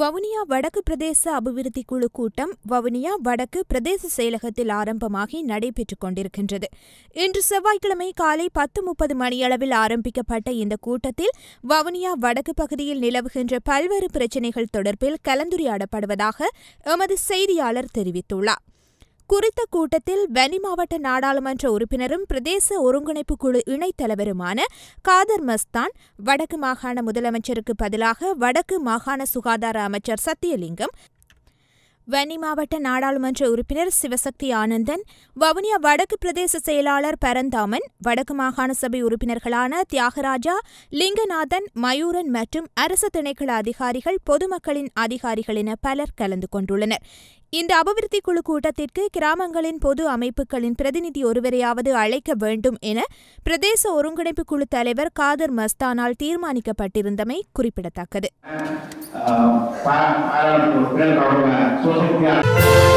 வவுனியா வடக்கு பிரதேச அபிவிருத்தி குழு கூட்டம் வவுனியா வடக்கு பிரதேச செயலகத்தில் ஆரம்பமாகி நடைபெற்றுக் கொண்டிருக்கின்றது இன்று செவ்வாய்க்கிழமை காலை பத்து முப்பது மணியளவில் ஆரம்பிக்கப்பட்ட இந்த கூட்டத்தில் வவுனியா வடக்கு பகுதியில் நிலவுகின்ற பல்வேறு பிரச்சினைகள் தொடர்பில் கலந்துரையாடப்படுவதாக எமது செய்தியாளர் தெரிவித்துள்ளார் குறித்த கூட்டத்தில் வனி மாவட்ட நாடாளுமன்ற உறுப்பினரும் பிரதேச ஒருங்கிணைப்பு குழு இணைத் தலைவருமான காதர் மஸ்தான் வடக்கு மாகாண முதலமைச்சருக்கு பதிலாக வடக்கு மாகாண சுகாதார அமைச்சர் சத்தியலிங்கம் வன்னி மாவட்ட நாடாளுமன்ற உறுப்பினர் சிவசக்தி ஆனந்தன் வவுனியா வடக்கு பிரதேச செயலாளர் பரந்தாமன் வடக்கு மாகாண சபை உறுப்பினர்களான தியாகராஜா லிங்கநாதன் மயூரன் மற்றும் அரசு திணைக்கள அதிகாரிகள் பொதுமக்களின் அதிகாரிகள் என பலர் கலந்து கொண்டுள்ளனர் இந்த அபிவிருத்தி குழு கூட்டத்திற்கு கிராமங்களின் பொது அமைப்புகளின் பிரதிநிதி ஒருவரையாவது அழைக்க வேண்டும் என பிரதேச ஒருங்கிணைப்பு குழு தலைவர் காதர் மஸ்தானால் தீர்மானிக்கப்பட்டிருந்தமை குறிப்பிடத்தக்கது surga.